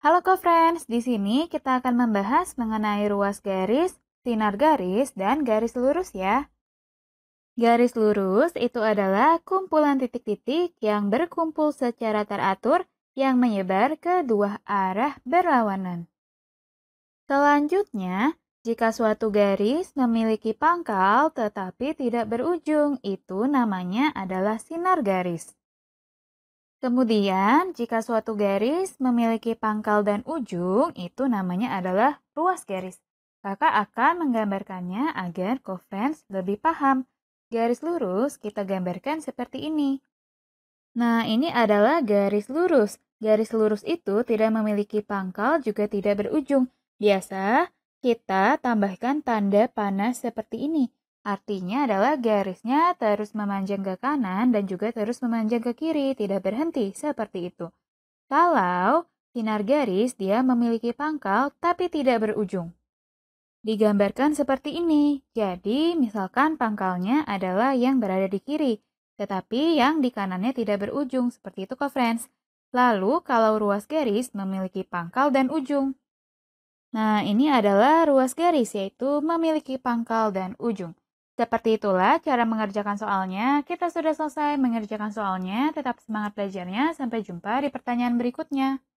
Halo co-friends, di sini kita akan membahas mengenai ruas garis, sinar garis, dan garis lurus ya. Garis lurus itu adalah kumpulan titik-titik yang berkumpul secara teratur yang menyebar ke dua arah berlawanan. Selanjutnya, jika suatu garis memiliki pangkal tetapi tidak berujung, itu namanya adalah sinar garis. Kemudian, jika suatu garis memiliki pangkal dan ujung, itu namanya adalah ruas garis. Kakak akan menggambarkannya agar co-friends lebih paham. Garis lurus kita gambarkan seperti ini. Nah, ini adalah garis lurus. Garis lurus itu tidak memiliki pangkal juga tidak berujung. Biasa, kita tambahkan tanda panah seperti ini. Artinya adalah garisnya terus memanjang ke kanan dan juga terus memanjang ke kiri, tidak berhenti seperti itu. Kalau sinar garis dia memiliki pangkal tapi tidak berujung. Digambarkan seperti ini. Jadi, misalkan pangkalnya adalah yang berada di kiri, tetapi yang di kanannya tidak berujung, seperti itu kok, friends. Lalu, kalau ruas garis memiliki pangkal dan ujung. Nah, ini adalah ruas garis, yaitu memiliki pangkal dan ujung. Seperti itulah cara mengerjakan soalnya. Kita sudah selesai mengerjakan soalnya. Tetap semangat belajarnya. Sampai jumpa di pertanyaan berikutnya.